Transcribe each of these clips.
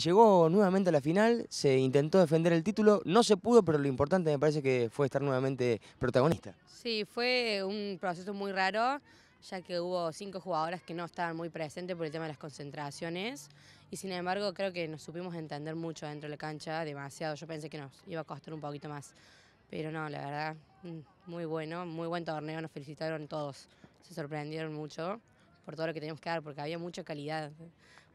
llegó nuevamente a la final, se intentó defender el título, no se pudo, pero lo importante me parece que fue estar nuevamente protagonista. Sí, fue un proceso muy raro, ya que hubo cinco jugadoras que no estaban muy presentes por el tema de las concentraciones, y sin embargo creo que nos supimos entender mucho dentro de la cancha, demasiado, yo pensé que nos iba a costar un poquito más, pero no, la verdad, mm, muy bueno, muy buen torneo, nos felicitaron todos, se sorprendieron mucho por todo lo que teníamos que dar, porque había mucha calidad.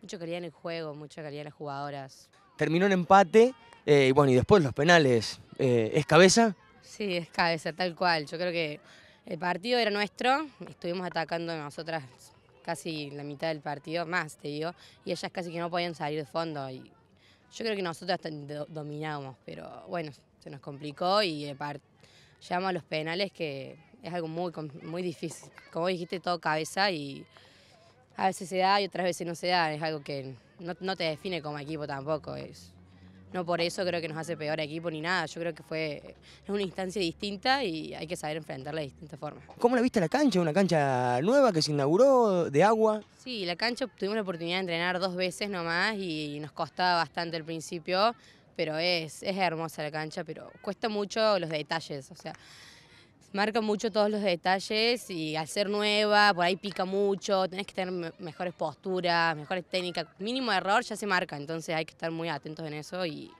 Mucha calidad en el juego, mucha calidad en las jugadoras. Terminó el empate eh, y bueno, y después los penales. Eh, ¿Es cabeza? Sí, es cabeza, tal cual. Yo creo que el partido era nuestro, estuvimos atacando nosotras casi la mitad del partido, más te digo, y ellas casi que no podían salir de fondo. Y yo creo que nosotras dominábamos, pero bueno, se nos complicó y llegamos a los penales que es algo muy, muy difícil. Como dijiste, todo cabeza y a veces se da y otras veces no se da, es algo que no, te define como equipo tampoco. Es, no por eso creo que nos hace peor equipo ni nada. Yo creo que fue es una instancia distinta y hay que saber enfrentarla de distintas formas. ¿Cómo la viste la cancha? ¿Una cancha nueva que se inauguró de agua? Sí, la cancha tuvimos la oportunidad de entrenar dos veces nomás y nos costaba bastante al principio, pero es, es hermosa la cancha, pero cuesta mucho los detalles. O sea, marca mucho todos los detalles y al ser nueva, por ahí pica mucho, tenés que tener mejores posturas, mejores técnicas, mínimo error ya se marca, entonces hay que estar muy atentos en eso, y,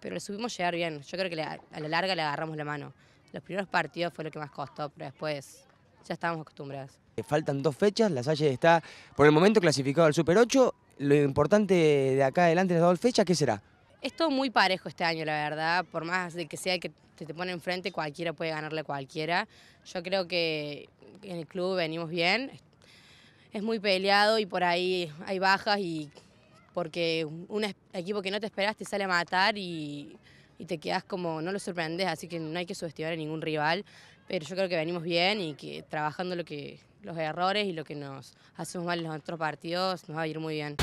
pero le subimos llegar bien, yo creo que a la larga le agarramos la mano. Los primeros partidos fue lo que más costó, pero después ya estábamos acostumbrados. Eh, faltan dos fechas, la Salle está por el momento clasificado al Super 8, lo importante de acá adelante en las dos fechas, ¿qué será? Es todo muy parejo este año, la verdad. Por más de que sea el que te, te pone enfrente, cualquiera puede ganarle a cualquiera. Yo creo que en el club venimos bien. Es muy peleado y por ahí hay bajas y porque un equipo que no te esperas te sale a matar y, te quedas como, no lo sorprendes, así que no hay que subestimar a ningún rival, pero yo creo que venimos bien y que trabajando lo que, los errores y lo que nos hacemos mal en los otros partidos nos va a ir muy bien.